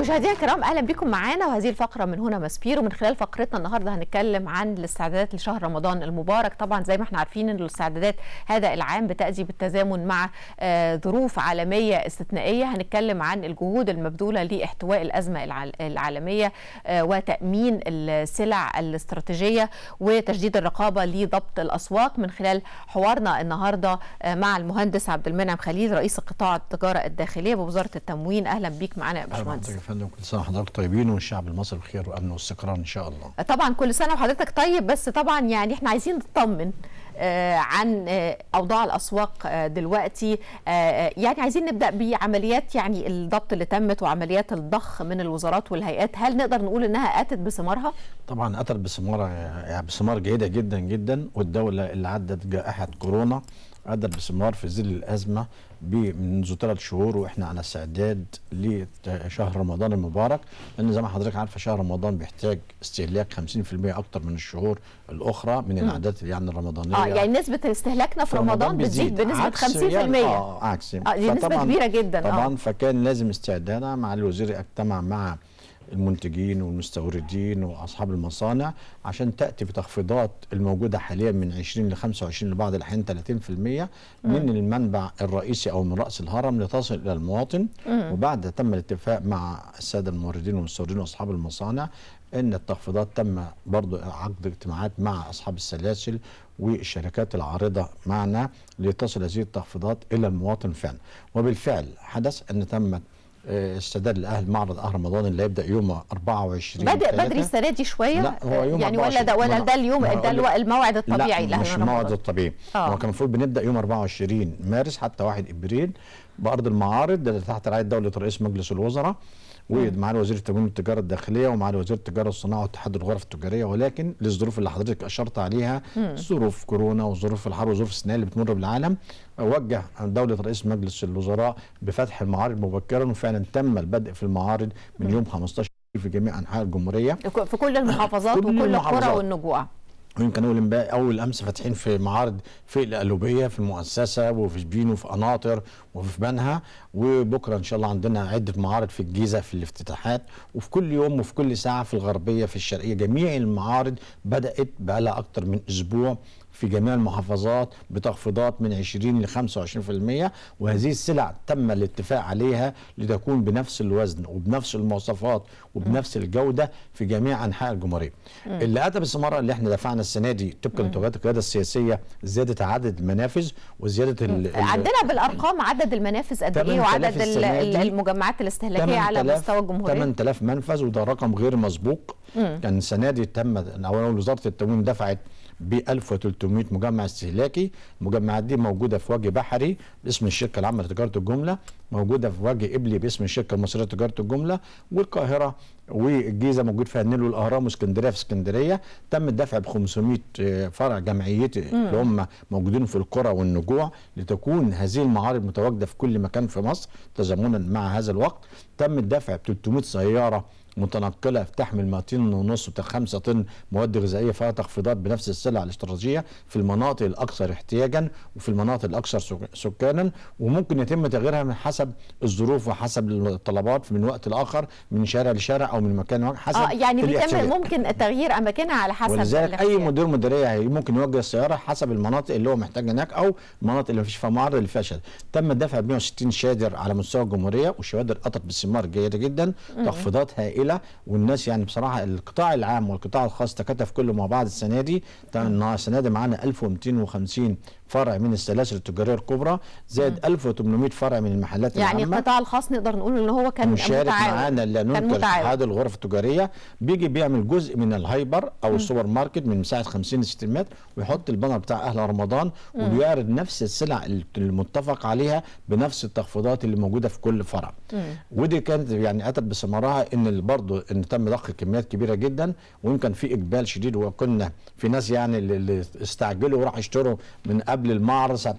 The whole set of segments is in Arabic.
مشاهدينا الكرام اهلا بكم معانا وهذه الفقره من هنا مسبير ومن خلال فقرتنا النهارده هنتكلم عن الاستعدادات لشهر رمضان المبارك طبعا زي ما احنا عارفين ان الاستعدادات هذا العام بتاتي بالتزامن مع آه، ظروف عالميه استثنائيه هنتكلم عن الجهود المبذوله لاحتواء الازمه العالميه آه، وتامين السلع الاستراتيجيه وتشديد الرقابه لضبط الاسواق من خلال حوارنا النهارده آه، مع المهندس عبد المنعم خليل رئيس قطاع التجاره الداخليه بوزاره التموين اهلا بيك معانا يا باشمهندس فندم كل سنه وحضرتك طيبين والشعب المصري بخير وامن واستقرار ان شاء الله طبعا كل سنه وحضرتك طيب بس طبعا يعني احنا عايزين نطمن آه، عن آه، اوضاع الاسواق آه، دلوقتي يعني عايزين نبدا بعمليات يعني الضبط اللي تمت وعمليات الضخ من الوزارات والهيئات هل نقدر نقول انها اتت بثمارها طبعا اتت بثمارها يعني بثمار جيده جدا جدا والدوله اللي عدت جائحه كورونا اتت بثمار في ظل الازمه منذ ثلاث شهور واحنا على استعداد لشهر رمضان المبارك لان زي ما حضرتك عارفه شهر رمضان بيحتاج استهلاك 50% اكتر من الشهور الاخرى من العادات يعني الرمضانيه اه يعني نسبه استهلاكنا في رمضان, بتزيد بنسبه 50% يعني اه عكس اه دي نسبه كبيره جدا آه. طبعا آه. فكان لازم استعدادنا مع الوزير اجتمع مع المنتجين والمستوردين واصحاب المصانع عشان تاتي بتخفيضات الموجوده حاليا من 20 ل 25 لبعض الاحيان 30% من المنبع الرئيسي او من راس الهرم لتصل الى المواطن م. وبعد تم الاتفاق مع الساده الموردين والمستوردين واصحاب المصانع ان التخفيضات تم برضه عقد اجتماعات مع اصحاب السلاسل والشركات العارضه معنا لتصل هذه التخفيضات الى المواطن فعلا وبالفعل حدث ان تمت آه، استعداد الاهل معرض رمضان اللي هيبدا يوم 24 بدا بدري السنه دي شويه لا هو يوم يعني 24. ولا ده ولا ده اليوم ده الموعد الطبيعي لا مش الموعد الطبيعي آه. هو كان المفروض بنبدا يوم 24 مارس حتى 1 ابريل بارض المعارض ده تحت رعايه دوله رئيس مجلس الوزراء معالي وزير التموين والتجاره الداخليه ومعالي وزير التجاره والصناعه واتحاد الغرف التجاريه ولكن للظروف اللي حضرتك اشرت عليها ظروف كورونا وظروف الحرب وظروف السنه اللي بتمر بالعالم وجه دوله رئيس مجلس الوزراء بفتح المعارض مبكرا وفعلا تم البدء في المعارض من يوم 15 في جميع انحاء الجمهوريه في كل المحافظات كل وكل القرى والنجوع ويمكن اول امبارح اول امس فاتحين في معارض في القلوبيه في المؤسسه وفي شبين وفي قناطر وفي بنها وبكره ان شاء الله عندنا عده معارض في الجيزه في الافتتاحات وفي كل يوم وفي كل ساعه في الغربيه في الشرقيه جميع المعارض بدات بقى لها اكثر من اسبوع في جميع المحافظات بتخفيضات من 20 ل 25% وهذه السلع تم الاتفاق عليها لتكون بنفس الوزن وبنفس المواصفات وبنفس الجوده في جميع انحاء الجمهوريه. اللي ادى بالثمره اللي احنا دفعنا السنه دي طبقا لتوجيهات القياده السياسيه زياده عدد المنافذ وزياده ال عندنا بالارقام عدد المنافذ قد ايه وعدد المجمعات الاستهلاكيه على مستوى الجمهوريه 8000 منفذ وده رقم غير مسبوق كان السنه دي تم اولا وزاره التموين دفعت ب 1300 مجمع استهلاكي المجمعات دي موجوده في وجه بحري باسم الشركه العامه لتجاره الجمله موجوده في وجه ابلي باسم الشركه المصريه لتجاره الجمله والقاهره والجيزه موجود فيها النيل والاهرام واسكندريه في اسكندريه تم الدفع ب 500 آه، فرع جمعيتي اللي هم موجودين في القرى والنجوع لتكون هذه المعارض متواجده في كل مكان في مصر تزامنا مع هذا الوقت تم الدفع ب 300 سياره متنقله بتحمل ما طن ونص تا 5 طن مواد غذائيه فيها تخفيضات بنفس السلع الاستراتيجيه في المناطق الاكثر احتياجا وفي المناطق الاكثر سكانا وممكن يتم تغييرها من حسب الظروف وحسب الطلبات من وقت لاخر من شارع لشارع او من مكان لمكان حسب اه يعني بيتم ممكن تغيير اماكنها على حسب ولذلك اي مدير مديريه ممكن يوجه السياره حسب المناطق اللي هو محتاج هناك او المناطق اللي مفيش فيها معرض للفشل تم دفع 160 شادر على مستوى الجمهوريه والشوادر قطر بالسمار جيده جدا تخفيضات هائله هائله والناس يعني بصراحه القطاع العام والقطاع الخاص تكتف كله مع بعض السنه دي السنه دي معانا 1250 فرع من السلاسل التجاريه الكبرى زائد 1800 فرع من المحلات يعني العامه يعني القطاع الخاص نقدر نقول ان هو كان مشارك متعاون. معانا ننكر اتحاد الغرف التجاريه بيجي بيعمل جزء من الهايبر او م. السوبر ماركت من مساحه 50 ل 60 متر ويحط البانر بتاع اهل رمضان وبيعرض نفس السلع المتفق عليها بنفس التخفيضات اللي موجوده في كل فرع م. ودي كانت يعني اتت بثمرها ان برضه ان تم ضخ كميات كبيره جدا ويمكن في اقبال شديد وكنا في ناس يعني اللي استعجلوا وراح اشتروا من قبل المعرض ساعه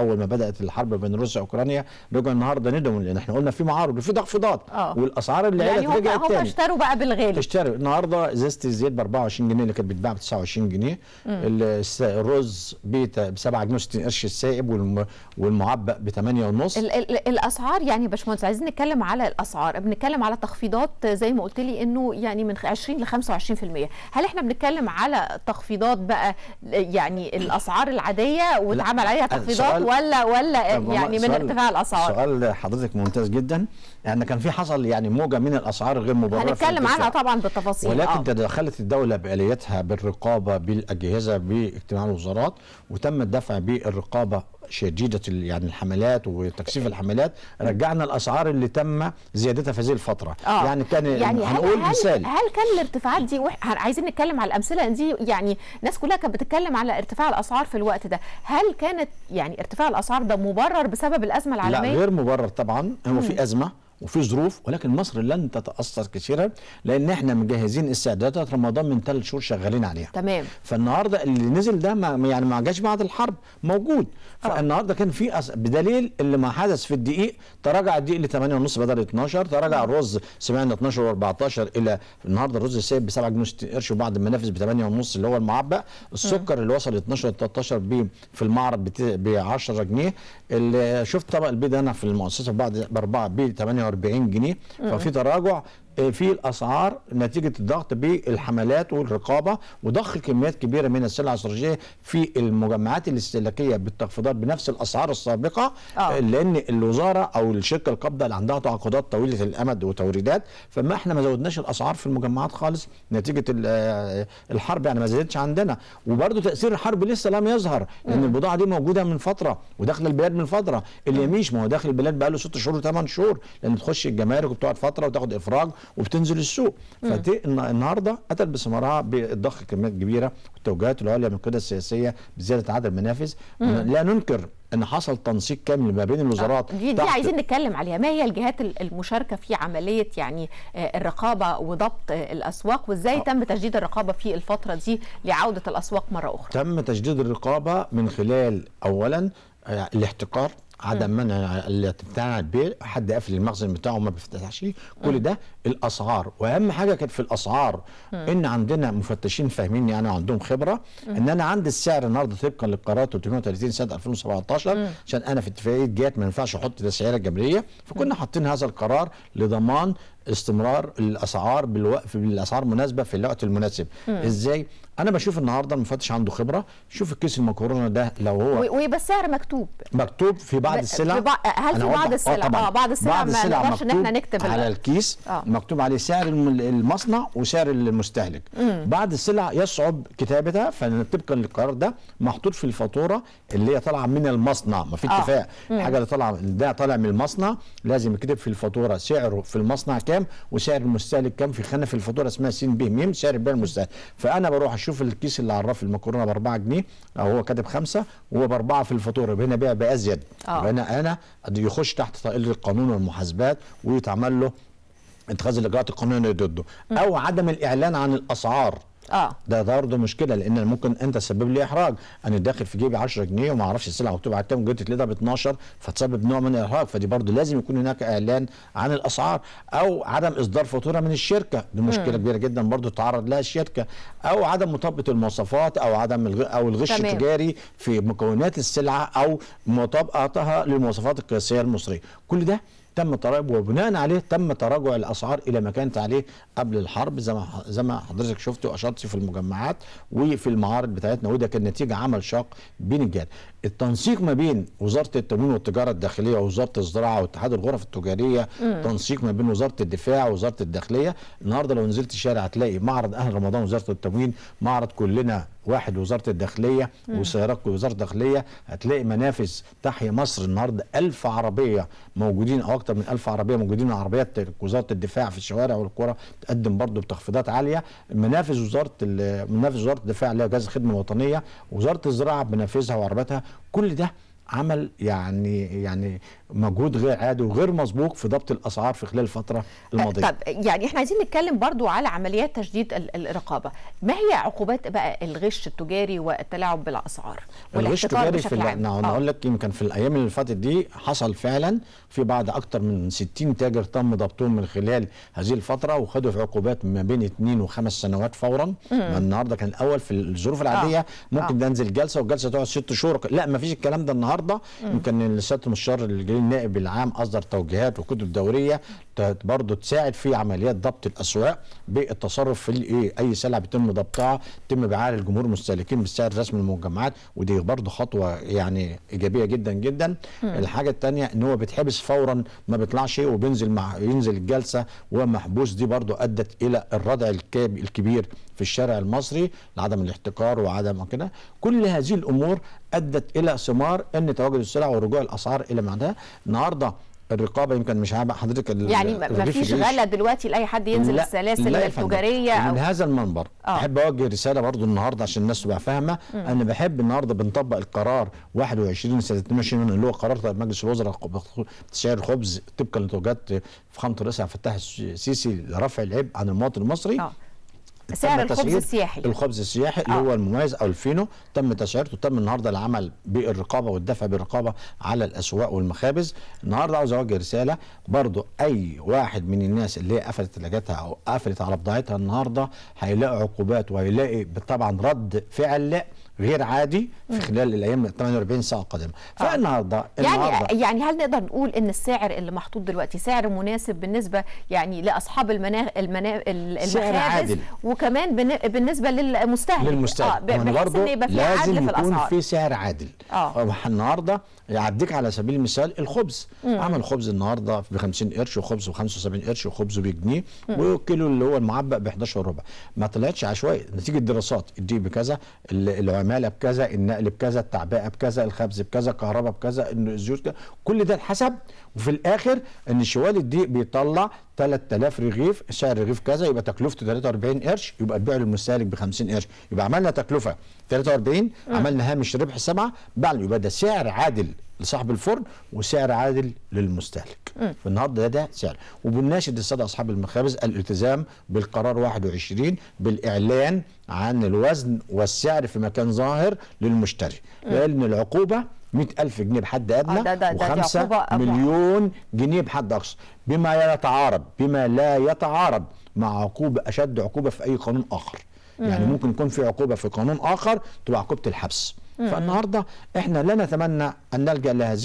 اول ما بدات الحرب بين روسيا واوكرانيا رجعوا النهارده ندموا لان احنا قلنا في معارض وفي تخفيضات آه. والاسعار اللي يعني رجعت تاني هم اشتروا بقى بالغالي اشتروا النهارده ازازه الزيت ب 24 جنيه اللي كانت بتتباع ب 29 جنيه الرز بيتا ب 7 جنيه و60 قرش السائب والمعبأ ب 8 ونص الاسعار يعني يا باشمهندس عايزين نتكلم على الاسعار بنتكلم على تخفيضات زي زي ما قلت لي انه يعني من 20 ل 25% هل احنا بنتكلم على تخفيضات بقى يعني الاسعار العاديه واتعمل عليها تخفيضات ولا ولا يعني من ارتفاع الاسعار سؤال حضرتك ممتاز جدا يعني كان في حصل يعني موجه من الاسعار غير مبرره هنتكلم عنها طبعا بالتفاصيل ولكن آه. تدخلت الدوله بالياتها بالرقابه بالاجهزه باجتماع الوزارات وتم الدفع بالرقابه شديده يعني الحملات وتكثيف إيه. الحملات رجعنا الاسعار اللي تم زيادتها في هذه الفتره آه. يعني كان يعني هنقول هل مثال هل كان الارتفاعات دي وح... عايزين نتكلم على الامثله دي يعني الناس كلها كانت بتتكلم على ارتفاع الاسعار في الوقت ده هل كانت يعني ارتفاع الاسعار ده مبرر بسبب الازمه العالميه لا غير مبرر طبعا هو في ازمه وفي ظروف ولكن مصر لن تتاثر كثيرا لان احنا مجهزين استعدادات رمضان من ثلاث شهور شغالين عليها تمام فالنهارده اللي نزل ده ما يعني ما جاش بعد الحرب موجود آه. فالنهارده كان في أس... بدليل اللي ما حدث في الدقيق تراجع الدقيق ل 8.5 بدل 12 تراجع الرز سمعنا 12 و14 الى النهارده الرز السائب ب 7 جنيه قرش وبعض المنافس ب 8.5 اللي هو المعبأ السكر اللي وصل 12 13 ب في المعرض ب 10 جنيه شفت طبق البيض هنا في المؤسسه بعد ب 4 ب 8 48 جنيه ففي تراجع في الاسعار نتيجه الضغط بالحملات والرقابه وضخ كميات كبيره من السلع الاستراتيجيه في المجمعات الاستهلاكيه بالتخفيضات بنفس الاسعار السابقه أوه. آه، لان الوزاره او الشركه القابضه اللي عندها تعاقدات طويله الامد وتوريدات فما احنا ما زودناش الاسعار في المجمعات خالص نتيجه آه، الحرب يعني ما زادتش عندنا وبرده تاثير الحرب لسه لم يظهر لان البضاعه دي موجوده من فتره وداخله البلاد من فتره اللي ما هو داخل البلاد بقاله 6 شهور و8 شهور لان تخش الجمارك وبتقعد فتره وتاخد افراج وبتنزل السوق فدي النهارده قتل باستمرارها بضخ كميات كبيره والتوجهات العليا من القياده السياسيه بزياده عدد المنافس لا ننكر ان حصل تنسيق كامل ما بين الوزارات آه، دي, دي عايزين نتكلم عليها ما هي الجهات المشاركه في عمليه يعني آه، الرقابه وضبط آه، الاسواق وازاي تم تجديد الرقابه في الفتره دي لعوده الاسواق مره اخرى تم تجديد الرقابه من خلال اولا الاحتكار عدم منع بتاع البيع حد قافل المخزن بتاعه وما بيفتتحش كل ده الاسعار واهم حاجه كانت في الاسعار ان عندنا مفتشين فاهمين يعني وعندهم خبره ان انا عندي السعر النهارده طبقا للقرار 330 سنه 2017 عشان انا في اتفاقيه جات ما ينفعش احط تسعيره جبريه فكنا حاطين هذا القرار لضمان استمرار الاسعار بالوقف بالاسعار مناسبه في الوقت المناسب مم. ازاي انا بشوف النهارده المفتش عنده خبره شوف الكيس المكرونه ده لو هو ويبقى السعر مكتوب مكتوب في بعض السلع في بع... هل في بعض السلع آه،, اه بعض السلع, بعض السلع ما نقدرش ان احنا نكتب على الكيس آه. مكتوب عليه سعر المصنع وسعر المستهلك مم. بعض السلع يصعب كتابتها فطبقا للقرار ده محطوط في الفاتوره اللي هي طالعه من المصنع ما في اتفاق آه. الحاجه اللي طالعه ده طالع من المصنع لازم يكتب في الفاتوره سعره في المصنع كام كام وسعر المستهلك كام في خانه في الفاتوره اسمها س ب م سعر البيع المستهلك فانا بروح اشوف الكيس اللي على الرف المكرونه ب 4 جنيه او هو كاتب 5 وهو ب 4 في الفاتوره يبقى هنا بيع بازيد آه. يبقى هنا انا يخش تحت القانون والمحاسبات ويتعمل له اتخاذ الاجراءات القانونيه ضده او عدم الاعلان عن الاسعار اه ده برضه مشكله لان ممكن انت تسبب لي احراج انا داخل في جيبي 10 جنيه وما اعرفش السلعه مكتوب على التام جبت تلاقيها ب 12 فتسبب نوع من الاحراج فدي برضه لازم يكون هناك اعلان عن الاسعار او عدم اصدار فاتوره من الشركه دي مشكله كبيره جدا برضه تعرض لها الشركه او عدم مطابقه المواصفات او عدم الغ... او الغش تمام. التجاري في مكونات السلعه او مطابقتها للمواصفات القياسيه المصريه كل ده تم تراجع وبناء عليه تم تراجع الاسعار الى ما كانت عليه قبل الحرب زي ما زي ما حضرتك شفت واشرت في المجمعات وفي المعارض بتاعتنا وده كان نتيجه عمل شاق بين الجهات التنسيق ما بين وزاره التموين والتجاره الداخليه ووزاره الزراعه واتحاد الغرف التجاريه مم. تنسيق ما بين وزاره الدفاع ووزاره الداخليه النهارده لو نزلت الشارع هتلاقي معرض اهل رمضان وزاره التموين معرض كلنا واحد وزاره الداخليه وسيارات وزاره الداخليه هتلاقي منافس تحيا مصر النهارده 1000 عربيه موجودين او اكتر من 1000 عربيه موجودين عربيات وزاره الدفاع في الشوارع والقرى بتقدم برضه بتخفيضات عاليه منافس وزاره منافس وزاره الدفاع اللي هي جهاز الخدمه الوطنيه وزاره الزراعه بنافسها وعربياتها كل ده عمل يعني يعني مجهود غير عادي وغير مسبوق في ضبط الاسعار في خلال الفتره الماضيه. طب يعني احنا عايزين نتكلم برضو على عمليات تشديد الرقابه، ما هي عقوبات بقى الغش التجاري والتلاعب بالاسعار؟ الغش التجاري في نعم اقول آه. لك يمكن في الايام اللي فاتت دي حصل فعلا في بعد اكتر من 60 تاجر تم ضبطهم من خلال هذه الفتره وخدوا في عقوبات ما بين 2 وخمس سنوات فورا، النهارده كان الاول في الظروف العاديه أوه. ممكن آه. ده انزل جلسه والجلسه تقعد ست شهور، لا ما فيش الكلام ده النهارده النهارده يمكن السياده المستشار الجليل النائب العام اصدر توجيهات وكتب دوريه برضه تساعد في عمليات ضبط الاسواق بالتصرف في الايه اي سلعه بيتم ضبطها تم بيعها للجمهور المستهلكين بالسعر الرسمي للمجمعات ودي برضه خطوه يعني ايجابيه جدا جدا مم. الحاجه الثانيه ان هو بيتحبس فورا ما بيطلعش وبينزل مع ينزل الجلسه ومحبوس دي برضه ادت الى الردع الكبير في الشارع المصري لعدم الاحتكار وعدم كده كل هذه الامور ادت الى ثمار ان تواجد السلع ورجوع الاسعار الى معناها النهارده الرقابه يمكن مش هبقى حضرتك يعني ما فيش غلا دلوقتي لاي حد ينزل السلاسل التجاريه التجاريه او هذا المنبر أوه. احب اوجه رساله برضو النهارده عشان الناس تبقى فاهمه انا بحب النهارده بنطبق القرار 21 سنه 22 اللي هو قرار طيب مجلس الوزراء بتسعير الخبز طبقا لتوجيهات فخامه الرئيس عبد الفتاح السيسي لرفع العبء عن المواطن المصري أوه. سعر الخبز السياحي الخبز السياحي اللي آه. هو المميز او الفينو تم تسعيرته تم النهارده العمل بالرقابه والدفع بالرقابه على الاسواق والمخابز النهارده عاوز اوجه رساله برضو اي واحد من الناس اللي هي قفلت ثلاجتها او قفلت على بضاعتها النهارده هيلاقي عقوبات وهيلاقي طبعا رد فعل غير عادي في خلال الايام 48 ساعه القادمه فالنهارده آه. يعني يعني هل نقدر نقول ان السعر اللي محطوط دلوقتي سعر مناسب بالنسبه يعني لاصحاب المناخ المنا... المخابز وكمان بالنسبه للمستهلك للمستهلك اه بحيث ان يبقى في عدل في الاسعار يكون في سعر عادل اه النهارده يعديك على سبيل المثال الخبز مم. عمل خبز النهارده ب 50 قرش وخبز ب 75 قرش وخبز بجنيه والكيلو اللي هو المعبأ ب 11 وربع ما طلعتش عشوائي نتيجه دراسات الدي بكذا العمال العماله بكذا النقل بكذا التعبئه بكذا الخبز بكذا الكهرباء بكذا الزيوت كل ده حسب وفي الاخر ان شوال الضيق بيطلع 3000 رغيف سعر رغيف كذا يبقى تكلفته 43 قرش يبقى تبيعه للمستهلك ب 50 قرش يبقى عملنا تكلفه 43 آه. عملنا هامش ربح 7 بعد يبقى ده سعر عادل لصاحب الفرن وسعر عادل للمستهلك فالنهارده آه. ده سعر وبناشد الساده اصحاب المخابز الالتزام بالقرار 21 بالاعلان عن الوزن والسعر في مكان ظاهر للمشتري آه. لان العقوبه 100000 جنيه بحد ادنى آه، و5 مليون جنيه بحد اقصى بما يتعارض بما لا يتعارض مع عقوبه اشد عقوبه في اي قانون اخر يعني ممكن يكون في عقوبه في قانون اخر تبقى عقوبه الحبس فالنهارده احنا لا نتمنى ان نلجا لهذه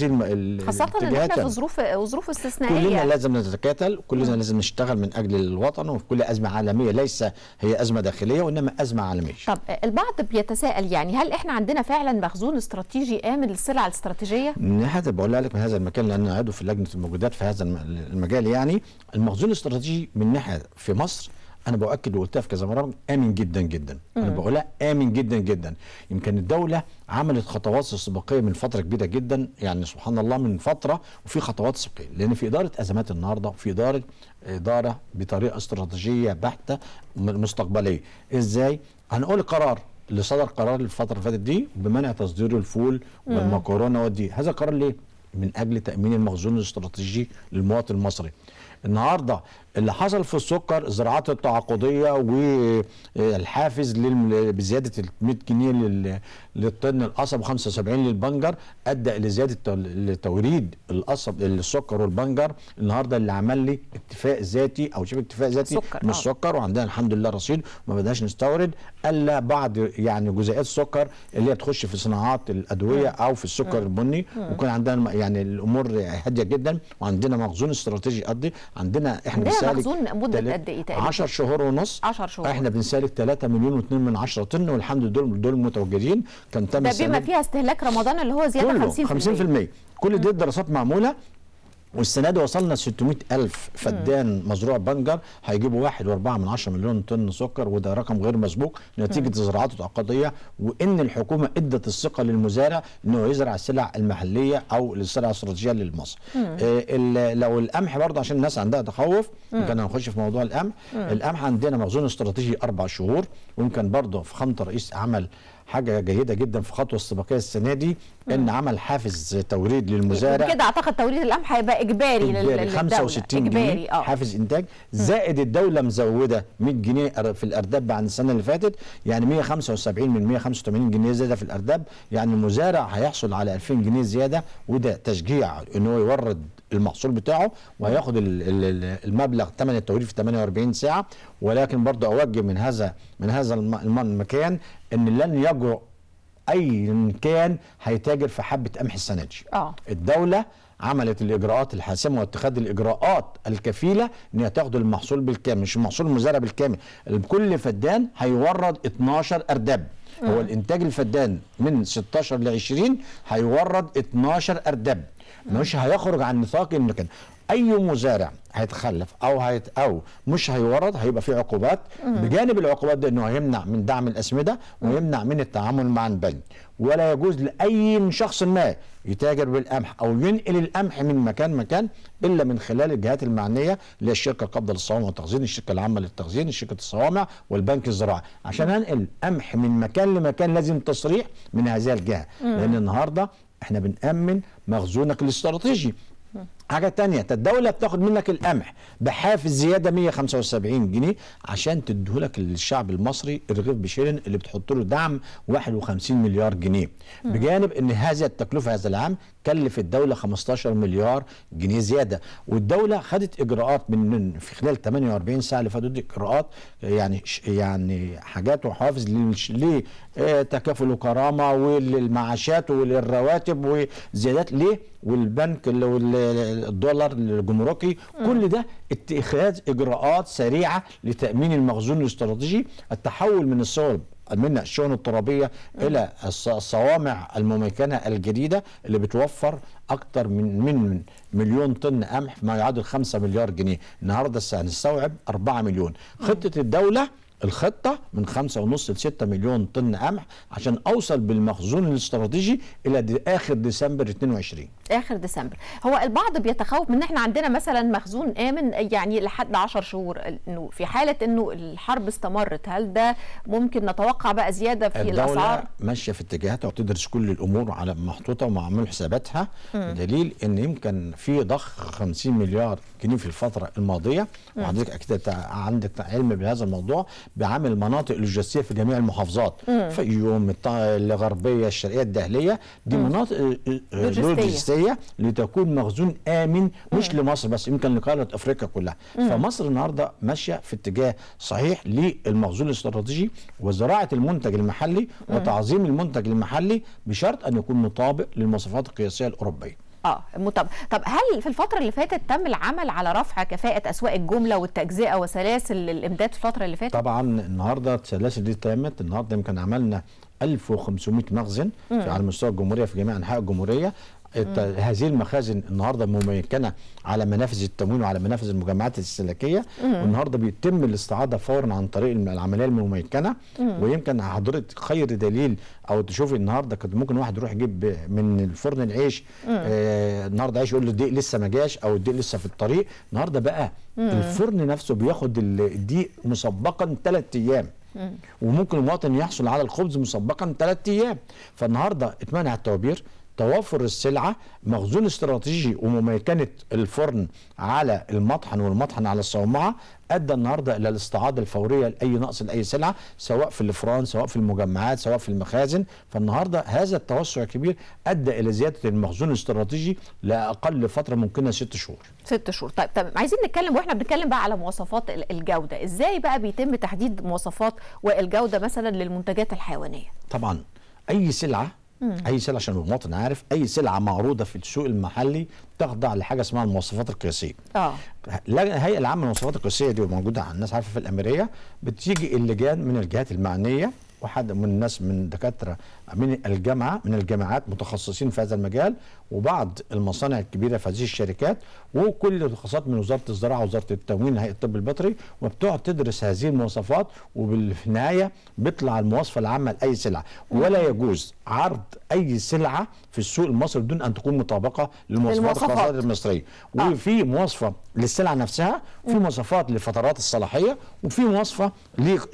خاصه ان احنا في ظروف ظروف استثنائيه كلنا لازم نتكاتل كلنا لازم نشتغل من اجل الوطن وفي كل ازمه عالميه ليس هي ازمه داخليه وانما ازمه عالميه طب البعض بيتساءل يعني هل احنا عندنا فعلا مخزون استراتيجي امن للسلع الاستراتيجيه من هذا بقولها لك من هذا المكان لان عضو في لجنه الموجودات في هذا المجال يعني المخزون الاستراتيجي من ناحيه في مصر انا باكد وقلتها في كذا مره امن جدا جدا انا بقولها امن جدا جدا يمكن الدوله عملت خطوات سباقيه من فتره كبيره جدا يعني سبحان الله من فتره وفي خطوات سباقيه لان في اداره ازمات النهارده وفي اداره اداره بطريقه استراتيجيه بحته مستقبليه ازاي هنقول قرار اللي صدر قرار الفتره اللي فاتت دي بمنع تصدير الفول والمكرونه ودي هذا قرار ليه من اجل تامين المخزون الاستراتيجي للمواطن المصري النهارده اللي حصل في السكر الزراعات التعاقديه والحافز بزياده 100 جنيه للطن القصب 75 للبنجر ادى الى زياده القصب السكر والبنجر النهارده اللي عمل لي اكتفاء ذاتي او شبه اكتفاء ذاتي من آه. السكر وعندنا الحمد لله رصيد وما بدناش نستورد الا بعض يعني جزيئات السكر اللي هي تخش في صناعات الادويه م. او في السكر م. البني وكان عندنا يعني الامور هاديه جدا وعندنا مخزون استراتيجي قضي عندنا احنا بنسالك مخزون مده قد ايه تقريبا 10 شهور ونص 10 شهور احنا بنسالك 3 مليون و2 من 10 طن والحمد لله دول دول متواجدين كان تم ده بما فيها استهلاك رمضان اللي هو زياده 50% 50% كل دي الدراسات معموله والسنه دي وصلنا 600 الف فدان مم. مزروع بنجر هيجيبوا 1.4 مليون طن سكر وده رقم غير مسبوق نتيجه الزراعات التعاقديه وان الحكومه ادت الثقه للمزارع انه يزرع السلع المحليه او السلع الاستراتيجيه لمصر. إيه لو القمح برضه عشان الناس عندها تخوف كنا هنخش في موضوع القمح، القمح عندنا مخزون استراتيجي اربع شهور ويمكن برضه فخامه الرئيس عمل حاجه جيده جدا في خطوه السباقيه السنه دي ان عمل حافز توريد للمزارع كده اعتقد توريد القمح هيبقى اجباري, إجباري 65 جنيه إجباري آه. حافز انتاج زائد الدوله مزوده 100 جنيه في الارداب عن السنه اللي فاتت يعني 175 من 185 جنيه زياده في الارداب يعني المزارع هيحصل على 2000 جنيه زياده وده تشجيع ان هو يورد المحصول بتاعه وهياخد المبلغ ثمن التوريد في 48 ساعه ولكن برضه اوجه من هذا من هذا المكان ان لن يجرؤ اي كان هيتاجر في حبه قمح السنه دي. اه الدوله عملت الاجراءات الحاسمه واتخاذ الاجراءات الكفيله ان هي تاخد المحصول بالكامل مش المحصول المزارع بالكامل كل فدان هيورد 12 ارداب هو آه. الانتاج الفدان من 16 ل 20 هيورد 12 ارداب مش هيخرج عن نطاق المكان اي مزارع هيتخلف او هيت او مش هيورد هيبقى في عقوبات بجانب العقوبات ده انه هيمنع من دعم الاسمده ويمنع من التعامل مع البني ولا يجوز لاي شخص ما يتاجر بالقمح او ينقل القمح من مكان مكان الا من خلال الجهات المعنيه اللي هي الشركه القابضه للصوامع والتخزين الشركه العامه للتخزين شركه الصوامع والبنك الزراعي عشان انقل قمح من مكان لمكان لازم تصريح من هذه الجهه لان النهارده احنا بنأمن مخزونك الاستراتيجي حاجة تانية الدولة بتاخد منك القمح بحافز زيادة 175 جنيه عشان تديهولك للشعب المصري الرغيف بشيرن اللي بتحط له دعم 51 مليار جنيه بجانب ان هذه التكلفة هذا العام كلف الدولة 15 مليار جنيه زيادة والدولة خدت اجراءات من في خلال 48 ساعة اللي فاتوا اجراءات يعني يعني حاجات وحوافز لتكافل وكرامة وللمعاشات وللرواتب وزيادات ليه والبنك اللي الدولار الجمركي كل ده اتخاذ اجراءات سريعه لتامين المخزون الاستراتيجي التحول من الصلب من الشؤون الترابيه الى الصوامع المميكنه الجديده اللي بتوفر اكثر من من مليون طن قمح ما يعادل 5 مليار جنيه النهارده هنستوعب 4 مليون خطه الدوله الخطه من 5.5 ل 6 مليون طن قمح عشان اوصل بالمخزون الاستراتيجي الى اخر ديسمبر 22 اخر ديسمبر هو البعض بيتخوف من ان احنا عندنا مثلا مخزون امن يعني لحد 10 شهور انه في حاله انه الحرب استمرت هل ده ممكن نتوقع بقى زياده في الدولة الاسعار ماشيه في اتجاهاتها وبتدرس كل الامور على محطوطه ومعمول حساباتها بدليل ان يمكن في ضخ 50 مليار جنيه في الفتره الماضيه وحضرتك اكيد عندك علم بهذا الموضوع بعمل مناطق لوجستيه في جميع المحافظات يوم الغربيه الشرقيه الدهليه دي مناطق آه، آه، لوجستيه الأساسية لتكون مخزون آمن مش لمصر بس يمكن لقارة أفريقيا كلها فمصر النهاردة ماشية في اتجاه صحيح للمخزون الاستراتيجي وزراعة المنتج المحلي وتعظيم المنتج المحلي بشرط أن يكون مطابق للمواصفات القياسية الأوروبية اه مطب طب هل في الفتره اللي فاتت تم العمل على رفع كفاءه اسواق الجمله والتجزئه وسلاسل الامداد في الفتره اللي فاتت طبعا النهارده السلاسل دي تمت النهارده يمكن عملنا 1500 مخزن على مستوى الجمهوريه في جميع انحاء الجمهوريه هذه المخازن النهارده ممكنه على منافذ التموين وعلى منافذ المجمعات الاستهلاكيه والنهارده بيتم الاستعاده فورا عن طريق العمليه المميكنه ويمكن حضرتك خير دليل او تشوفي النهارده كان ممكن واحد يروح يجيب من الفرن العيش آه النهارده عيش يقول له الضيق لسه ما جاش او الضيق لسه في الطريق النهارده بقى الفرن نفسه بياخد الضيق مسبقا ثلاث ايام وممكن المواطن يحصل على الخبز مسبقا ثلاث ايام فالنهارده اتمنع التوابير توافر السلعه مخزون استراتيجي ومميكنه الفرن على المطحن والمطحن على الصومعه ادى النهارده الى الاستعادة الفوريه لاي نقص لاي سلعه سواء في الفران سواء في المجمعات سواء في المخازن فالنهارده هذا التوسع الكبير ادى الى زياده المخزون الاستراتيجي لاقل فتره ممكنه ست شهور. ست شهور طيب طب عايزين نتكلم واحنا بنتكلم بقى على مواصفات الجوده ازاي بقى بيتم تحديد مواصفات والجوده مثلا للمنتجات الحيوانيه؟ طبعا اي سلعه مم. اي سلعه عشان المواطن عارف اي سلعه معروضه في السوق المحلي تخضع لحاجه اسمها المواصفات القياسيه اه الهيئه العامه للمواصفات القياسيه دي وموجوده الناس عارفه في الامريه بتيجي اللجان من الجهات المعنيه وحد من الناس من دكاتره من الجامعه من الجامعات متخصصين في هذا المجال وبعض المصانع الكبيره في هذه الشركات وكل التخصصات من وزاره الزراعه ووزاره التموين هيئه الطب البيطري وبتقعد تدرس هذه المواصفات وبالنهايه بيطلع المواصفه العامه لاي سلعه ولا يجوز عرض اي سلعه في السوق المصري دون ان تكون مطابقه للمواصفات المصريه آه. وفي مواصفه للسلعه نفسها وفي مواصفات لفترات الصلاحيه وفي مواصفه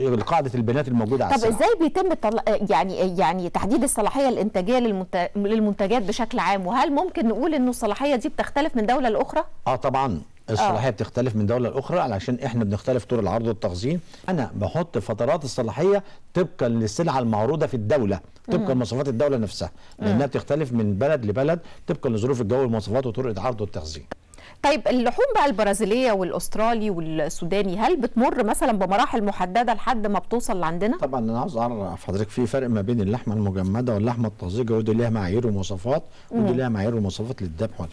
لقاعده البيانات الموجوده على السلعه طب ازاي بيتم يعني يعني تحديد الصلاحيه الانتاجيه للمنتجات بشكل عام وهل ممكن نقول انه الصلاحيه دي بتختلف من دوله لاخرى اه طبعا الصلاحيه آه. بتختلف من دوله لاخرى علشان احنا بنختلف طول العرض والتخزين انا بحط فترات الصلاحيه طبقا للسلعه المعروضه في الدوله طبقا لمواصفات الدوله نفسها لانها بتختلف من بلد لبلد طبقا لظروف الجو والمواصفات وطرق العرض والتخزين طيب اللحوم بقى البرازيليه والاسترالي والسوداني هل بتمر مثلا بمراحل محدده لحد ما بتوصل لعندنا؟ طبعا انا عاوز اعرف حضرتك في فرق ما بين اللحمه المجمده واللحمه الطازجه ودي ليها معايير ومواصفات ودي ليها معايير ومواصفات للذبح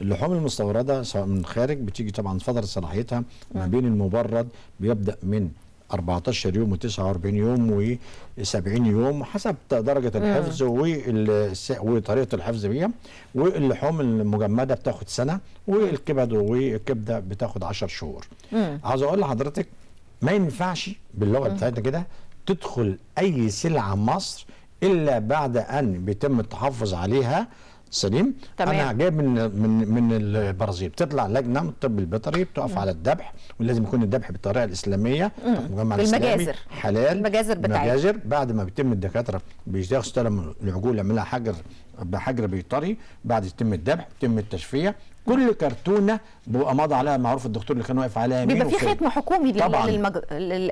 اللحوم المستورده سواء من الخارج بتيجي طبعا فتره صلاحيتها ما بين المبرد بيبدا من 14 يوم و49 يوم و70 يوم حسب درجه الحفظ وطريقه الحفظ بيها واللحوم المجمده بتاخد سنه والكبد والكبده بتاخد 10 شهور عاوز اقول لحضرتك ما ينفعش باللغه بتاعتنا كده تدخل اي سلعه مصر الا بعد ان بيتم التحفظ عليها سليم تمام. انا جايب من من من البرازيل بتطلع لجنه من الطب البيطري بتقف مم. على الذبح ولازم يكون الذبح بالطريقه الاسلاميه مجمع الاسلامي حلال المجازر بتاعتها المجازر بعد ما بيتم الدكاتره بيشتغلوا العجول يعملها حجر بحجر بيطري بعد يتم الذبح يتم التشفيه كل كرتونه بيبقى مضى عليها معروف الدكتور اللي كان واقف عليها يمين بيبقى في ختم حكومي طبعا للمج...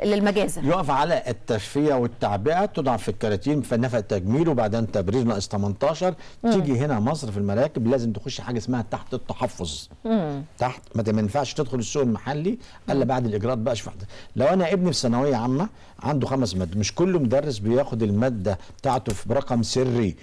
للمجازر يقف على التشفيه والتعبئه تضعف في الكراتين في نفق تجميل وبعدين تبريد ناقص 18 مم. تيجي هنا مصر في المراكب لازم تخش حاجه اسمها تحت التحفظ مم. تحت ما ينفعش تدخل السوق المحلي الا بعد الاجراءات بقى شفحت. لو انا ابني في ثانويه عامه عنده خمس مادة مش كل مدرس بياخد المادة بتاعته في برقم سري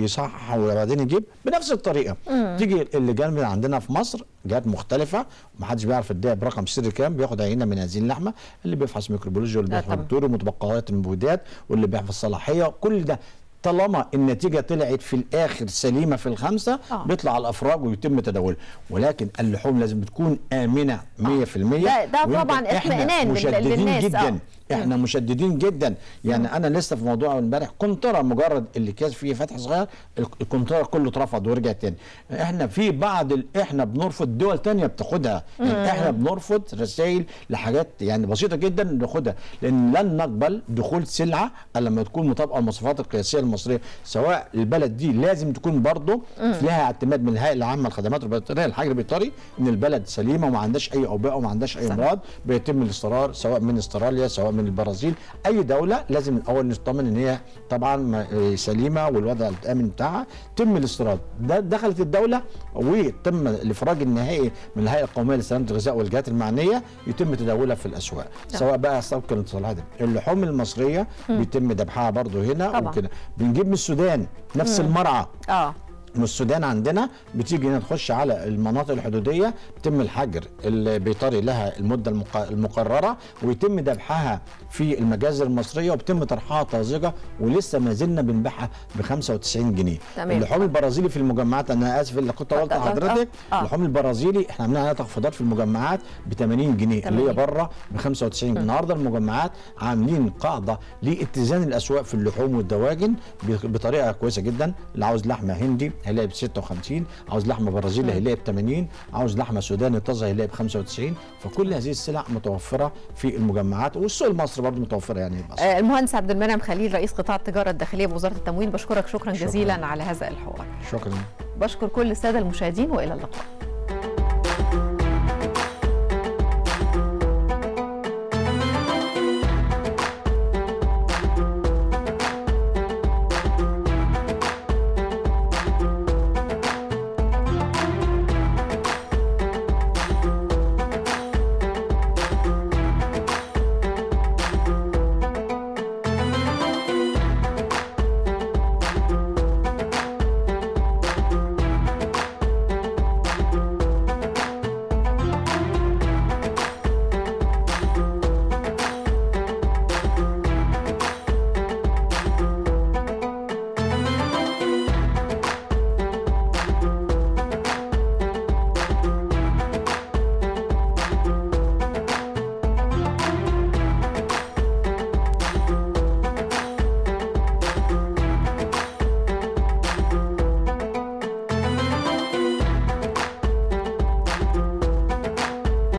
يصحح وبعدين يجيب بنفس الطريقة مم. تيجي اللجان عندنا في مصر جهات مختلفه محدش بيعرف يديها برقم سري كام بياخد عينه من هذه اللحمه اللي بيفحص ميكروبيولوجيا واللي آه، بيفحص دكتور ومتبقيات المبيدات واللي بيحفظ صلاحيه كل ده طالما النتيجه طلعت في الاخر سليمه في الخمسه آه. بيطلع الافراج ويتم تداولها ولكن اللحوم لازم تكون امنه 100% آه. ده, ده طبعا اطمئنان للناس آه. جدا آه. احنا مشددين جدا يعني نعم. انا لسه في موضوع امبارح قنطره مجرد اللي كان فيه فتح صغير القنطره كله اترفض ورجع تاني احنا في بعض ال... احنا بنرفض دول تانية بتاخدها يعني احنا بنرفض رسائل لحاجات يعني بسيطه جدا ناخدها لان لن نقبل دخول سلعه الا لما تكون مطابقه للمواصفات القياسيه المصريه سواء البلد دي لازم تكون برضه لها اعتماد من الهيئه العامه للخدمات البيطريه الحجر البيطري ان البلد سليمه وما عندهاش اي اوبئه وما عندهاش اي امراض بيتم الاستقرار سواء من استراليا سواء من من البرازيل اي دوله لازم الاول نطمن ان هي طبعا إيه، سليمه والوضع الامن بتاعها تم الاستيراد دخلت الدوله وتم الافراج النهائي من الهيئه القوميه لسلامه الغذاء والجهات المعنيه يتم تداولها في الاسواق ده. نعم. سواء بقى سوق الانتصالات اللحوم المصريه م. بيتم ذبحها برضه هنا وكده بنجيب من السودان نفس م. المرعى اه من السودان عندنا بتيجي هنا تخش على المناطق الحدوديه بيتم الحجر البيطري لها المده المقرره ويتم ذبحها في المجازر المصريه وبتم طرحها طازجه ولسه ما زلنا بنبيعها ب 95 جنيه تمام. اللحوم البرازيلي في المجمعات انا اسف اللي كنت طولت حضرتك آه. اللحوم البرازيلي احنا عملنا عليها تخفيضات في المجمعات ب 80 جنيه اللي هي بره ب 95 النهارده المجمعات عاملين قاعده لاتزان الاسواق في اللحوم والدواجن بطريقه كويسه جدا اللي عاوز لحمه هندي هيلاقي ب 56 عاوز لحمه برازيلي هيلاقي ب 80 عاوز لحمه سوداني طازه هيلاقي ب 95 فكل هذه السلع متوفره في المجمعات والسوق المصري برضه متوفره يعني آه، المهندس عبد المنعم خليل رئيس قطاع التجاره الداخليه بوزاره التموين بشكرك شكرا, شكرا. جزيلا على هذا الحوار شكرا بشكر كل الساده المشاهدين والى اللقاء